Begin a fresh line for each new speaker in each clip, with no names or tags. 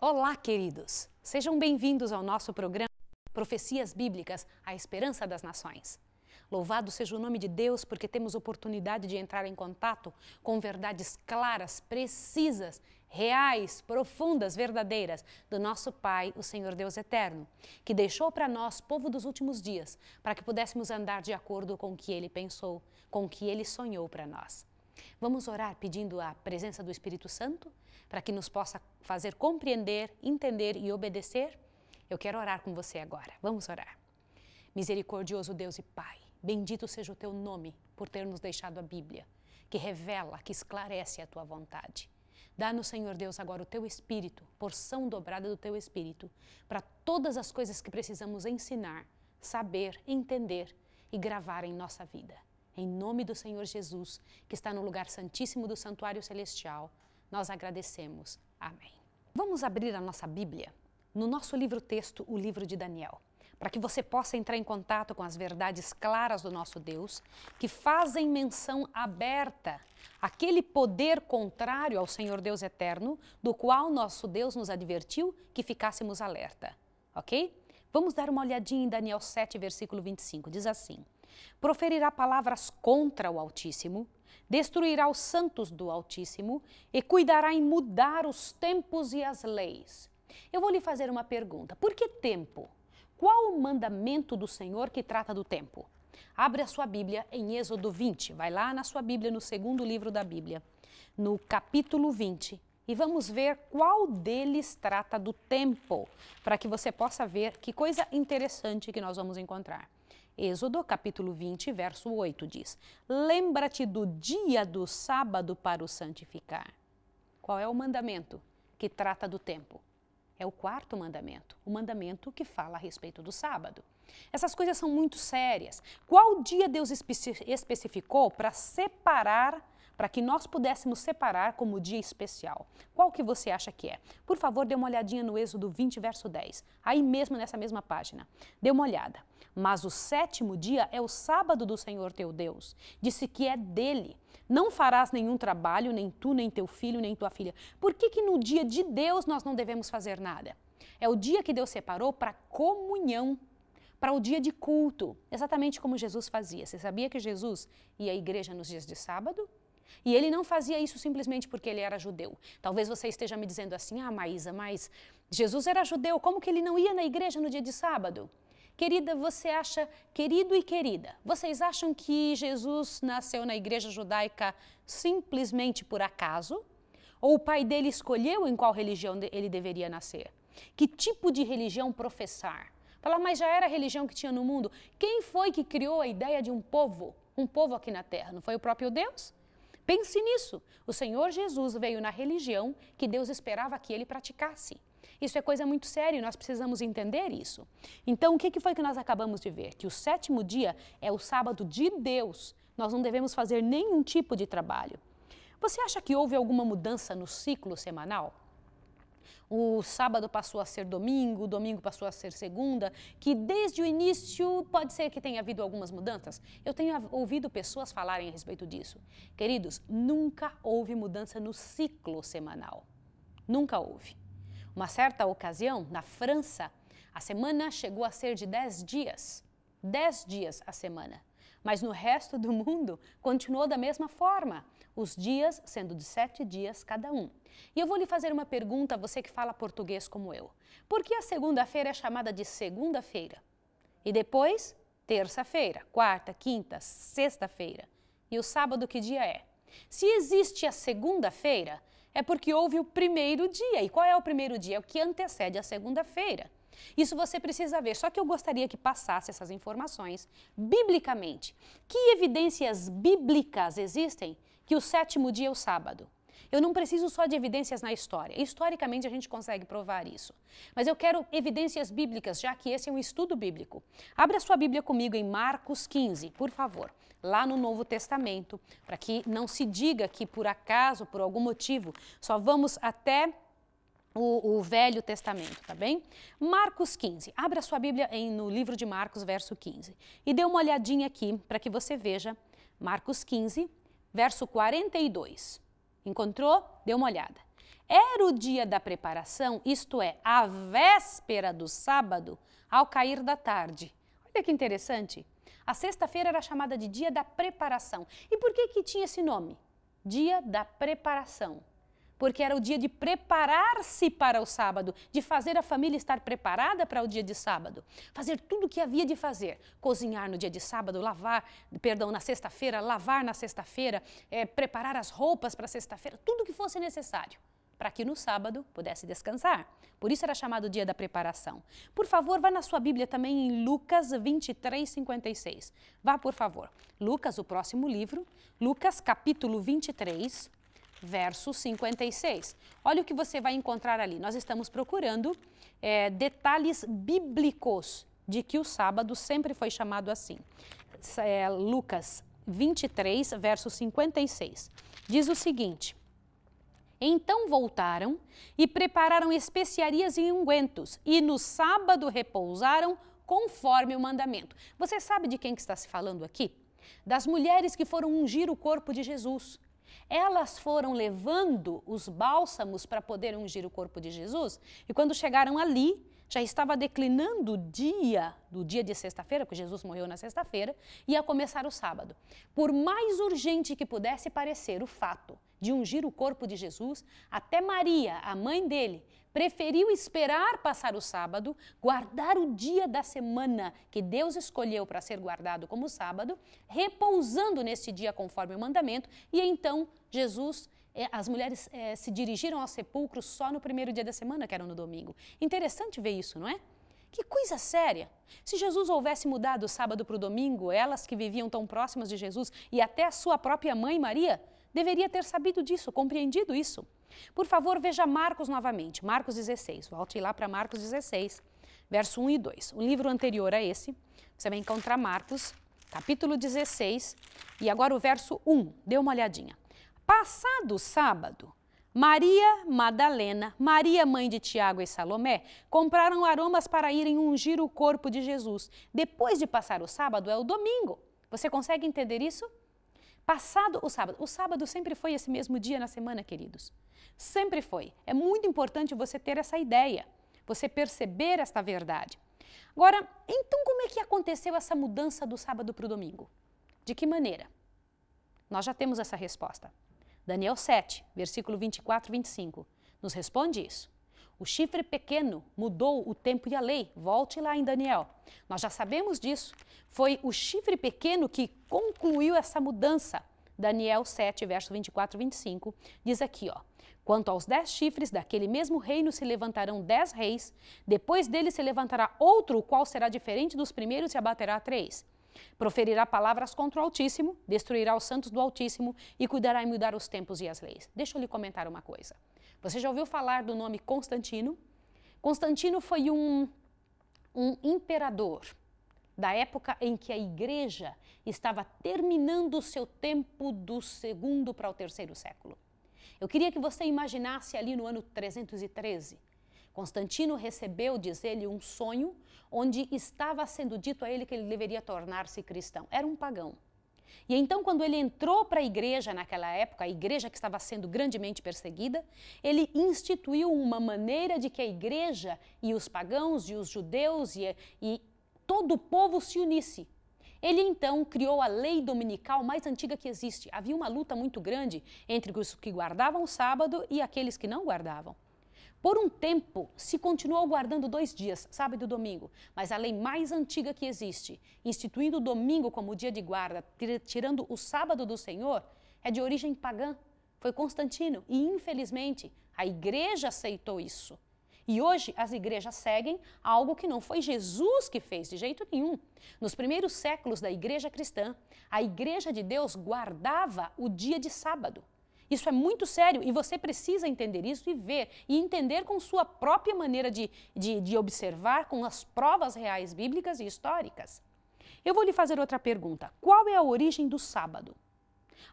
Olá, queridos! Sejam bem-vindos ao nosso programa Profecias Bíblicas A Esperança das Nações. Louvado seja o nome de Deus porque temos oportunidade de entrar em contato com verdades claras, precisas, reais, profundas, verdadeiras do nosso Pai, o Senhor Deus Eterno, que deixou para nós, povo dos últimos dias, para que pudéssemos andar de acordo com o que ele pensou, com o que ele sonhou para nós. Vamos orar pedindo a presença do Espírito Santo para que nos possa fazer compreender, entender e obedecer? Eu quero orar com você agora. Vamos orar. Misericordioso Deus e Pai, bendito seja o teu nome por ter nos deixado a Bíblia, que revela, que esclarece a tua vontade. Dá-nos, Senhor Deus, agora o teu espírito, porção dobrada do teu espírito, para todas as coisas que precisamos ensinar, saber, entender e gravar em nossa vida. Em nome do Senhor Jesus, que está no lugar santíssimo do santuário celestial, nós agradecemos. Amém. Vamos abrir a nossa Bíblia no nosso livro texto, o livro de Daniel, para que você possa entrar em contato com as verdades claras do nosso Deus, que fazem menção aberta àquele poder contrário ao Senhor Deus eterno, do qual nosso Deus nos advertiu que ficássemos alerta. OK? Vamos dar uma olhadinha em Daniel 7, versículo 25. Diz assim: Proferirá palavras contra o Altíssimo, destruirá os santos do Altíssimo e cuidará em mudar os tempos e as leis. Eu vou lhe fazer uma pergunta: por que tempo? Qual o mandamento do Senhor que trata do tempo? Abre a sua Bíblia em Êxodo 20. Vai lá na sua Bíblia, no segundo livro da Bíblia, no capítulo 20, e vamos ver qual deles trata do tempo, para que você possa ver que coisa interessante que nós vamos encontrar. Êxodo, capítulo 20, verso 8 diz: Lembra-te do dia do sábado para o santificar. Qual é o mandamento que trata do tempo? É o quarto mandamento, o mandamento que fala a respeito do sábado. Essas coisas são muito sérias. Qual dia Deus especificou para separar para que nós pudéssemos separar como dia especial. Qual que você acha que é? Por favor, dê uma olhadinha no Êxodo 20, verso 10, aí mesmo nessa mesma página. Dê uma olhada. Mas o sétimo dia é o sábado do Senhor teu Deus. Disse que é dele. Não farás nenhum trabalho, nem tu, nem teu filho, nem tua filha. Por que, que no dia de Deus nós não devemos fazer nada? É o dia que Deus separou para comunhão, para o dia de culto, exatamente como Jesus fazia. Você sabia que Jesus ia à igreja nos dias de sábado? E ele não fazia isso simplesmente porque ele era judeu. Talvez você esteja me dizendo assim: ah, Maísa, mas Jesus era judeu, como que ele não ia na igreja no dia de sábado? Querida, você acha, querido e querida, vocês acham que Jesus nasceu na igreja judaica simplesmente por acaso? Ou o pai dele escolheu em qual religião ele deveria nascer? Que tipo de religião professar? Falar, mas já era a religião que tinha no mundo. Quem foi que criou a ideia de um povo? Um povo aqui na terra? Não foi o próprio Deus? Pense nisso. O Senhor Jesus veio na religião que Deus esperava que ele praticasse. Isso é coisa muito séria e nós precisamos entender isso. Então, o que foi que nós acabamos de ver? Que o sétimo dia é o sábado de Deus. Nós não devemos fazer nenhum tipo de trabalho. Você acha que houve alguma mudança no ciclo semanal? o sábado passou a ser domingo, o domingo passou a ser segunda, que desde o início pode ser que tenha havido algumas mudanças. Eu tenho ouvido pessoas falarem a respeito disso. Queridos, nunca houve mudança no ciclo semanal. Nunca houve. Uma certa ocasião, na França, a semana chegou a ser de 10 dias. 10 dias a semana. Mas no resto do mundo continuou da mesma forma os dias sendo de sete dias cada um. E eu vou lhe fazer uma pergunta, você que fala português como eu. Por que a segunda-feira é chamada de segunda-feira? E depois, terça-feira, quarta, quinta, sexta-feira. E o sábado, que dia é? Se existe a segunda-feira, é porque houve o primeiro dia. E qual é o primeiro dia? É o que antecede a segunda-feira. Isso você precisa ver. Só que eu gostaria que passasse essas informações biblicamente. Que evidências bíblicas existem que o sétimo dia é o sábado. Eu não preciso só de evidências na história. Historicamente a gente consegue provar isso. Mas eu quero evidências bíblicas, já que esse é um estudo bíblico. Abra sua Bíblia comigo em Marcos 15, por favor, lá no Novo Testamento, para que não se diga que por acaso, por algum motivo, só vamos até o, o, Velho Testamento, tá bem? Marcos 15. Abra sua Bíblia em, no livro de Marcos, verso 15. E dê uma olhadinha aqui para que você veja. Marcos 15, verso 42. Encontrou? Dê uma olhada. Era o dia da preparação, isto é, a véspera do sábado, ao cair da tarde. Olha que interessante. A sexta-feira era chamada de dia da preparação. E por que que tinha esse nome? Dia da preparação porque era o dia de preparar-se para o sábado, de fazer a família estar preparada para o dia de sábado, fazer tudo o que havia de fazer, cozinhar no dia de sábado, lavar, perdão, na sexta-feira, lavar na sexta-feira, é, preparar as roupas para sexta-feira, tudo o que fosse necessário para que no sábado pudesse descansar. Por isso era chamado o dia da preparação. Por favor, vá na sua Bíblia também em Lucas 23, 56. Vá, por favor. Lucas, o próximo livro. Lucas, capítulo 23, verso 56. Olha o que você vai encontrar ali. Nós estamos procurando é, detalhes bíblicos de que o sábado sempre foi chamado assim. É, Lucas 23, verso 56. Diz o seguinte: Então voltaram e prepararam especiarias e ungüentos, e no sábado repousaram conforme o mandamento. Você sabe de quem que está se falando aqui? Das mulheres que foram ungir o corpo de Jesus. Elas foram levando os bálsamos para poder ungir o corpo de Jesus, e quando chegaram ali, já estava declinando o dia, do dia de sexta-feira, porque Jesus morreu na sexta-feira, ia começar o sábado. Por mais urgente que pudesse parecer o fato de ungir o corpo de Jesus, até Maria, a mãe dele, preferiu esperar passar o sábado, guardar o dia da semana que Deus escolheu para ser guardado como sábado, repousando neste dia conforme o mandamento, e então Jesus eh, as mulheres eh, se dirigiram ao sepulcro só no primeiro dia da semana, que era no domingo. Interessante ver isso, não é? Que coisa séria! Se Jesus houvesse mudado o sábado para o domingo, elas que viviam tão próximas de Jesus e até a sua própria mãe Maria, Deveria ter sabido disso, compreendido isso. Por favor, veja Marcos novamente, Marcos 16. Volte lá para Marcos 16, verso 1 e 2. O livro anterior a esse, você vai encontrar Marcos, capítulo 16, e agora o verso 1. Dê uma olhadinha. Passado sábado, Maria Madalena, Maria mãe de Tiago e Salomé, compraram aromas para irem ungir o corpo de Jesus. Depois de passar o sábado, é o domingo. Você consegue entender isso? Passado o sábado, o sábado sempre foi esse mesmo dia na semana, queridos. Sempre foi. É muito importante você ter essa ideia, você perceber esta verdade. Agora, então como é que aconteceu essa mudança do sábado para o domingo? De que maneira? Nós já temos essa resposta. Daniel 7, versículo 24 e 25, nos responde isso. O chifre pequeno mudou o tempo e a lei. Volte lá em Daniel. Nós já sabemos disso. Foi o chifre pequeno que concluiu essa mudança. Daniel 7, verso 24 e 25, diz aqui, ó. Quanto aos dez chifres, daquele mesmo reino se levantarão dez reis, depois dele se levantará outro, o qual será diferente dos primeiros e abaterá três. Proferirá palavras contra o Altíssimo, destruirá os santos do Altíssimo e cuidará em mudar os tempos e as leis. Deixa eu lhe comentar uma coisa. Você já ouviu falar do nome Constantino? Constantino foi um, um imperador da época em que a igreja estava terminando o seu tempo do segundo para o terceiro século. Eu queria que você imaginasse ali no ano 313. Constantino recebeu, diz ele, um sonho onde estava sendo dito a ele que ele deveria tornar-se cristão. Era um pagão. E então, quando ele entrou para a igreja naquela época, a igreja que estava sendo grandemente perseguida, ele instituiu uma maneira de que a igreja e os pagãos e os judeus e, e todo o povo se unisse. Ele então criou a lei dominical mais antiga que existe. Havia uma luta muito grande entre os que guardavam o sábado e aqueles que não guardavam. Por um tempo, se continuou guardando dois dias, sábado e domingo, mas a lei mais antiga que existe, instituindo o domingo como dia de guarda, tirando o sábado do Senhor, é de origem pagã. Foi Constantino e, infelizmente, a igreja aceitou isso. E hoje as igrejas seguem algo que não foi Jesus que fez de jeito nenhum. Nos primeiros séculos da igreja cristã, a igreja de Deus guardava o dia de sábado. Isso é muito sério e você precisa entender isso e ver, e entender com sua própria maneira de, de, de observar, com as provas reais bíblicas e históricas. Eu vou lhe fazer outra pergunta: qual é a origem do sábado?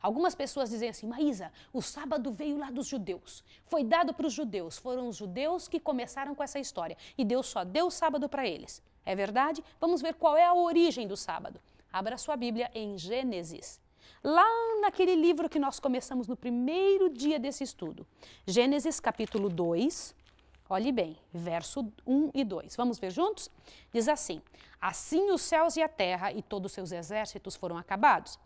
Algumas pessoas dizem assim, Maísa, o sábado veio lá dos judeus, foi dado para os judeus, foram os judeus que começaram com essa história e Deus só deu o sábado para eles. É verdade? Vamos ver qual é a origem do sábado. Abra sua Bíblia em Gênesis, lá naquele livro que nós começamos no primeiro dia desse estudo. Gênesis capítulo 2, olhe bem, verso 1 e 2. Vamos ver juntos? Diz assim: Assim os céus e a terra e todos seus exércitos foram acabados.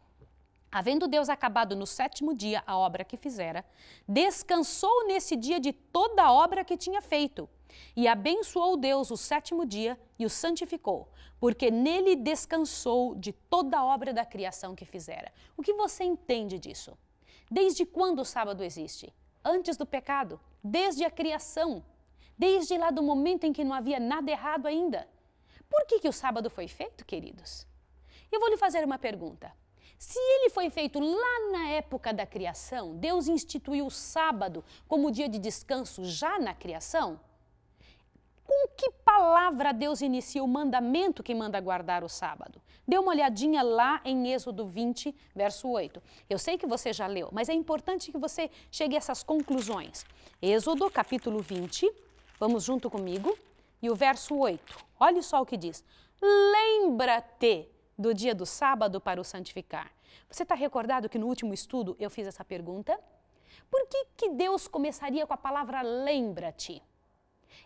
Havendo Deus acabado no sétimo dia a obra que fizera, descansou nesse dia de toda a obra que tinha feito. E abençoou Deus o sétimo dia e o santificou, porque nele descansou de toda a obra da criação que fizera. O que você entende disso? Desde quando o sábado existe? Antes do pecado? Desde a criação? Desde lá do momento em que não havia nada errado ainda? Por que, que o sábado foi feito, queridos? Eu vou lhe fazer uma pergunta. Se ele foi feito lá na época da criação, Deus instituiu o sábado como dia de descanso já na criação? com que palavra Deus inicia o mandamento que manda guardar o sábado? Dê uma olhadinha lá em Êxodo 20, verso 8. Eu sei que você já leu, mas é importante que você chegue a essas conclusões. Êxodo, capítulo 20, vamos junto comigo, e o verso 8. Olha só o que diz: Lembra-te do dia do sábado para o santificar. Você está recordado que no último estudo eu fiz essa pergunta? Por que, que Deus começaria com a palavra lembra-te?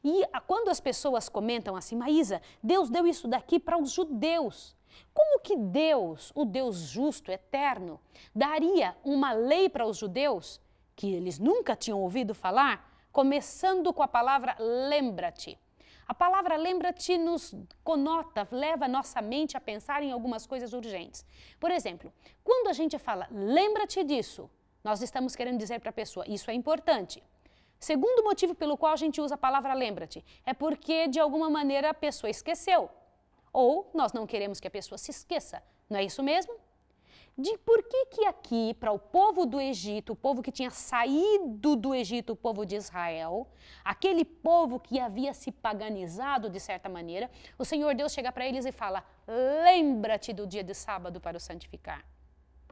E quando as pessoas comentam assim, Maísa, Deus deu isso daqui para os judeus. Como que Deus, o Deus justo, eterno, daria uma lei para os judeus que eles nunca tinham ouvido falar, começando com a palavra lembra-te? A palavra lembra-te nos conota, leva nossa mente a pensar em algumas coisas urgentes. Por exemplo, quando a gente fala lembra-te disso, nós estamos querendo dizer para a pessoa isso é importante. Segundo motivo pelo qual a gente usa a palavra lembra-te é porque de alguma maneira a pessoa esqueceu. Ou nós não queremos que a pessoa se esqueça, não é isso mesmo? De por que que aqui, para o povo do Egito, o povo que tinha saído do Egito, o povo de Israel, aquele povo que havia se paganizado de certa maneira, o Senhor Deus chega para eles e fala: "Lembra-te do dia de sábado para o santificar".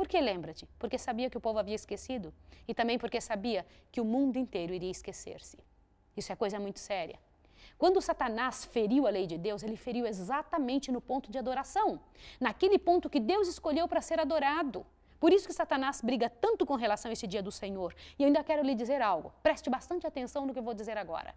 Por que lembra-te? Porque sabia que o povo havia esquecido e também porque sabia que o mundo inteiro iria esquecer-se. Isso é coisa muito séria. Quando Satanás feriu a lei de Deus, ele feriu exatamente no ponto de adoração, naquele ponto que Deus escolheu para ser adorado. Por isso que Satanás briga tanto com relação a esse dia do Senhor. E eu ainda quero lhe dizer algo. Preste bastante atenção no que eu vou dizer agora.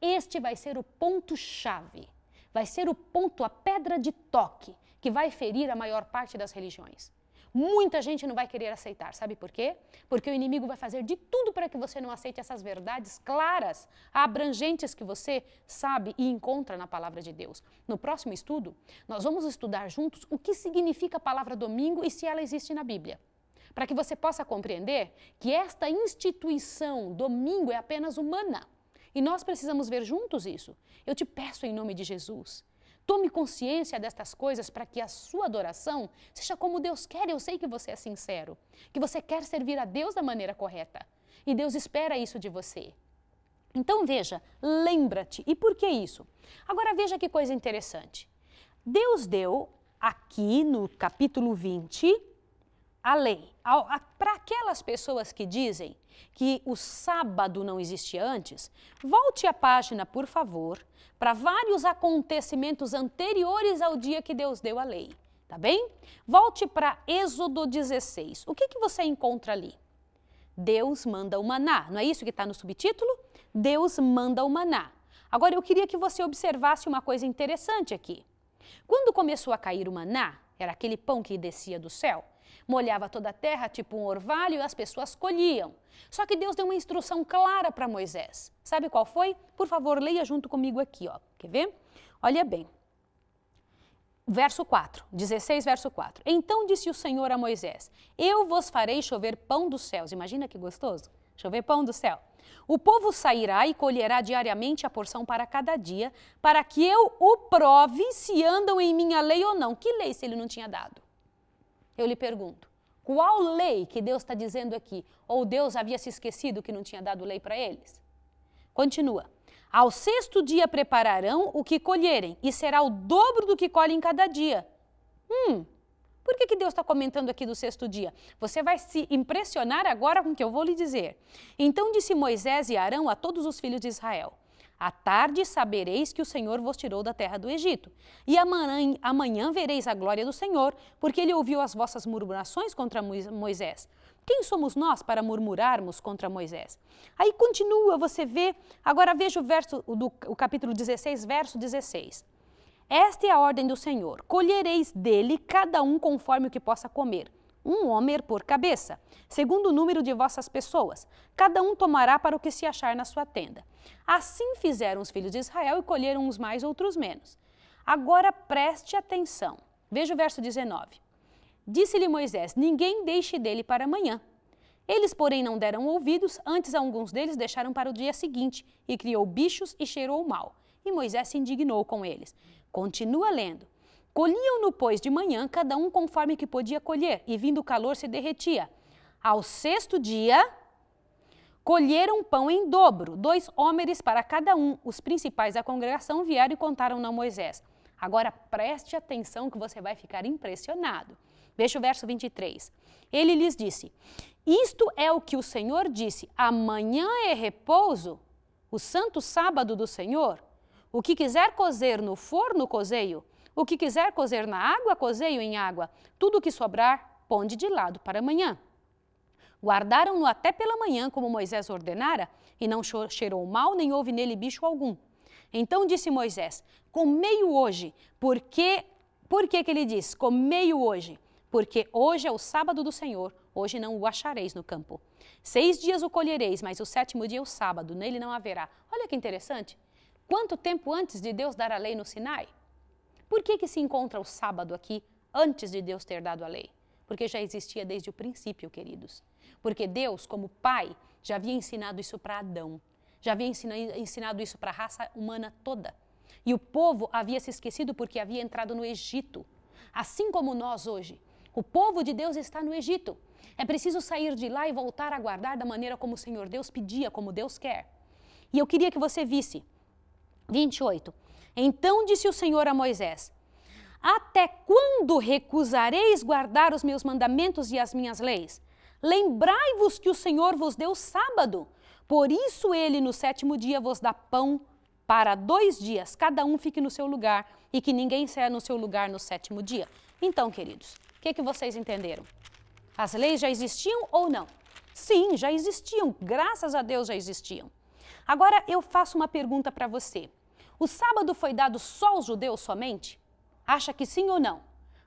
Este vai ser o ponto chave. Vai ser o ponto, a pedra de toque que vai ferir a maior parte das religiões muita gente não vai querer aceitar. Sabe por quê? Porque o inimigo vai fazer de tudo para que você não aceite essas verdades claras, abrangentes que você sabe e encontra na palavra de Deus. No próximo estudo, nós vamos estudar juntos o que significa a palavra domingo e se ela existe na Bíblia para que você possa compreender que esta instituição, domingo, é apenas humana. E nós precisamos ver juntos isso. Eu te peço em nome de Jesus Tome consciência destas coisas para que a sua adoração seja como Deus quer. Eu sei que você é sincero, que você quer servir a Deus da maneira correta. E Deus espera isso de você. Então veja, lembra-te. E por que isso? Agora veja que coisa interessante. Deus deu aqui no capítulo 20 a lei. Para aquelas pessoas que dizem que o sábado não existia antes, volte a página, por favor, para vários acontecimentos anteriores ao dia que Deus deu a lei, tá bem? Volte para Êxodo 16. O que, que você encontra ali? Deus manda o maná, não é isso que está no subtítulo? Deus manda o maná. Agora eu queria que você observasse uma coisa interessante aqui. Quando começou a cair o maná, era aquele pão que descia do céu, molhava toda a terra, tipo um orvalho, e as pessoas colhiam. Só que Deus deu uma instrução clara para Moisés. Sabe qual foi? Por favor, leia junto comigo aqui, ó. Quer ver? Olha bem. Verso 4, 16, verso 4. Então disse o Senhor a Moisés: Eu vos farei chover pão dos céus. Imagina que gostoso! Chover pão do céu. O povo sairá e colherá diariamente a porção para cada dia, para que eu o prove se andam em minha lei ou não. Que lei se ele não tinha dado? Eu lhe pergunto: qual lei que Deus está dizendo aqui? Ou Deus havia se esquecido que não tinha dado lei para eles? Continua. Ao sexto dia prepararão o que colherem, e será o dobro do que colhem cada dia. Hum, por que, que Deus está comentando aqui do sexto dia? Você vai se impressionar agora com o que eu vou lhe dizer. Então disse Moisés e Arão a todos os filhos de Israel: à tarde sabereis que o Senhor vos tirou da terra do Egito. E amanhã, amanhã vereis a glória do Senhor, porque ele ouviu as vossas murmurações contra Moisés. Quem somos nós para murmurarmos contra Moisés? Aí continua, você vê, agora veja o verso do o capítulo 16, verso 16. Esta é a ordem do Senhor: colhereis dele cada um conforme o que possa comer um homer por cabeça, segundo o número de vossas pessoas. Cada um tomará para o que se achar na sua tenda. Assim fizeram os filhos de Israel e colheram uns mais, outros menos. Agora preste atenção. Veja o verso 19. Disse-lhe Moisés: Ninguém deixe dele para amanhã. Eles, porém, não deram ouvidos, antes alguns deles deixaram para o dia seguinte, e criou bichos e cheirou mal. E Moisés se indignou com eles. Continua lendo. Colhiam-no, pois, de manhã, cada um conforme que podia colher, e vindo o calor se derretia. Ao sexto dia, colheram pão em dobro, dois homens para cada um. Os principais da congregação vieram e contaram a Moisés. Agora preste atenção que você vai ficar impressionado. Veja o verso 23. Ele lhes disse: Isto é o que o Senhor disse: amanhã é repouso, o santo sábado do Senhor. O que quiser cozer no forno, cozeio, o que quiser cozer na água, cozeio em água. Tudo o que sobrar, ponde de lado para amanhã. Guardaram-no até pela manhã, como Moisés ordenara, e não cheirou mal, nem houve nele bicho algum. Então disse Moisés: Comei-o hoje, porque. Por que, que ele diz: Comei-o hoje? Porque hoje é o sábado do Senhor, hoje não o achareis no campo. Seis dias o colhereis, mas o sétimo dia é o sábado, nele não haverá. Olha que interessante. Quanto tempo antes de Deus dar a lei no Sinai? Por que, que se encontra o sábado aqui antes de Deus ter dado a lei? Porque já existia desde o princípio, queridos. Porque Deus, como Pai, já havia ensinado isso para Adão, já havia ensinado isso para a raça humana toda. E o povo havia se esquecido porque havia entrado no Egito. Assim como nós hoje. O povo de Deus está no Egito. É preciso sair de lá e voltar a guardar da maneira como o Senhor Deus pedia, como Deus quer. E eu queria que você visse. 28. Então disse o Senhor a Moisés: Até quando recusareis guardar os meus mandamentos e as minhas leis? Lembrai-vos que o Senhor vos deu sábado. Por isso ele no sétimo dia vos dá pão para dois dias, cada um fique no seu lugar e que ninguém saia no seu lugar no sétimo dia. Então, queridos, o que, que vocês entenderam? As leis já existiam ou não? Sim, já existiam, graças a Deus já existiam. Agora eu faço uma pergunta para você. O sábado foi dado só aos judeus somente? Acha que sim ou não?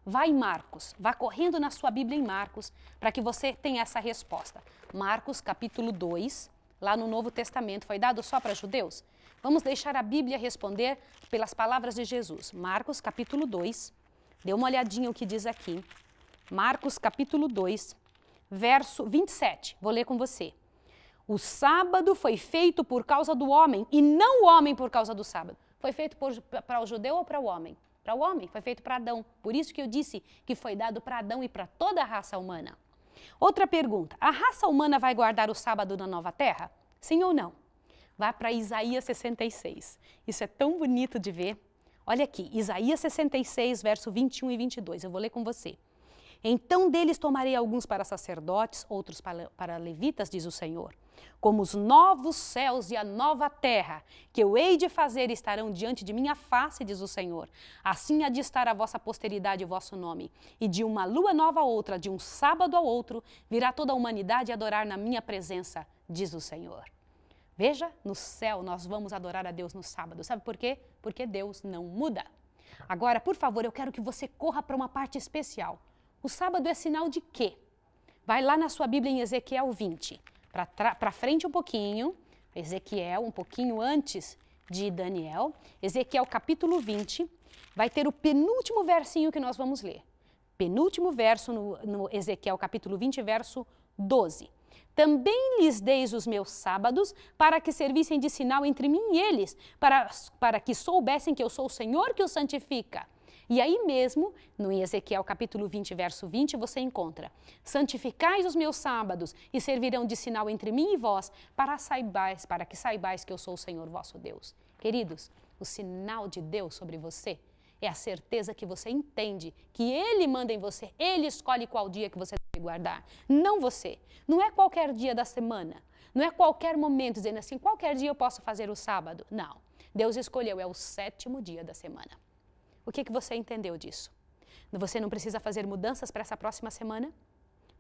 Vai em Marcos, vá correndo na sua Bíblia em Marcos para que você tenha essa resposta. Marcos capítulo 2, lá no Novo Testamento, foi dado só para judeus? Vamos deixar a Bíblia responder pelas palavras de Jesus. Marcos capítulo 2, dê uma olhadinha o que diz aqui. Marcos capítulo 2, verso 27. Vou ler com você. O sábado foi feito por causa do homem e não o homem por causa do sábado. Foi feito para o judeu ou para o homem? Para o homem, foi feito para Adão. Por isso que eu disse que foi dado para Adão e para toda a raça humana. Outra pergunta: a raça humana vai guardar o sábado na nova terra? Sim ou não? Vá para Isaías 66. Isso é tão bonito de ver. Olha aqui, Isaías 66, verso 21 e 22. Eu vou ler com você. Então deles tomarei alguns para sacerdotes, outros para levitas, diz o Senhor como os novos céus e a nova terra, que eu hei de fazer estarão diante de minha face, diz o Senhor. Assim há de estar a vossa posteridade e vosso nome. E de uma lua nova a outra, de um sábado ao outro, virá toda a humanidade adorar na minha presença, diz o Senhor. Veja, no céu nós vamos adorar a Deus no sábado. Sabe por quê? Porque Deus não muda. Agora, por favor, eu quero que você corra para uma parte especial. O sábado é sinal de quê? Vai lá na sua Bíblia em Ezequiel 20 para frente um pouquinho, Ezequiel, um pouquinho antes de Daniel, Ezequiel capítulo 20, vai ter o penúltimo versinho que nós vamos ler. Penúltimo verso no, no Ezequiel capítulo 20, verso 12. Também lhes deis os meus sábados, para que servissem de sinal entre mim e eles, para, para que soubessem que eu sou o Senhor que os santifica. E aí mesmo, no Ezequiel capítulo 20, verso 20, você encontra: Santificais os meus sábados e servirão de sinal entre mim e vós, para saibais, para que saibais que eu sou o Senhor vosso Deus. Queridos, o sinal de Deus sobre você é a certeza que você entende que Ele manda em você, Ele escolhe qual dia que você deve guardar, não você. Não é qualquer dia da semana, não é qualquer momento dizendo assim, qualquer dia eu posso fazer o sábado. Não. Deus escolheu, é o sétimo dia da semana. O que, que você entendeu disso? Você não precisa fazer mudanças para essa próxima semana?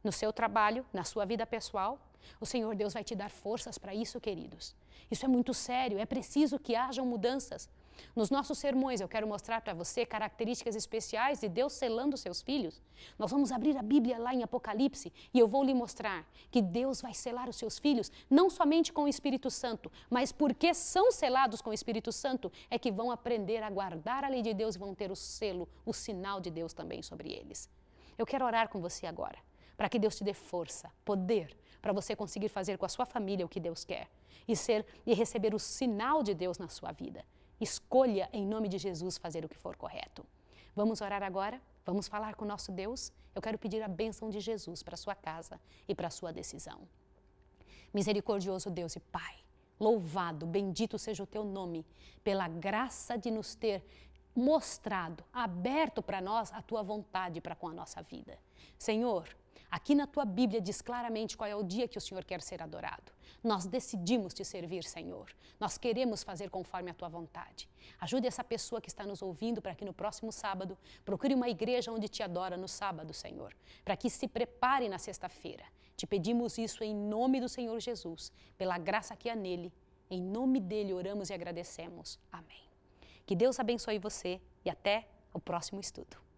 No seu trabalho, na sua vida pessoal? O Senhor Deus vai te dar forças para isso, queridos. Isso é muito sério, é preciso que hajam mudanças. Nos nossos sermões, eu quero mostrar para você características especiais de Deus selando seus filhos. Nós vamos abrir a Bíblia lá em Apocalipse e eu vou lhe mostrar que Deus vai selar os seus filhos não somente com o Espírito Santo, mas porque são selados com o Espírito Santo, é que vão aprender a guardar a lei de Deus e vão ter o selo, o sinal de Deus também sobre eles. Eu quero orar com você agora, para que Deus te dê força, poder, para você conseguir fazer com a sua família o que Deus quer e ser e receber o sinal de Deus na sua vida. Escolha, em nome de Jesus, fazer o que for correto. Vamos orar agora? Vamos falar com o nosso Deus? Eu quero pedir a bênção de Jesus para sua casa e para sua decisão. Misericordioso Deus e Pai, louvado, bendito seja o teu nome, pela graça de nos ter mostrado, aberto para nós a tua vontade para com a nossa vida. Senhor, Aqui na tua Bíblia diz claramente qual é o dia que o Senhor quer ser adorado. Nós decidimos te servir, Senhor. Nós queremos fazer conforme a tua vontade. Ajude essa pessoa que está nos ouvindo para que no próximo sábado procure uma igreja onde te adora no sábado, Senhor, para que se prepare na sexta-feira. Te pedimos isso em nome do Senhor Jesus, pela graça que há nele. Em nome dele oramos e agradecemos. Amém. Que Deus abençoe você e até o próximo estudo.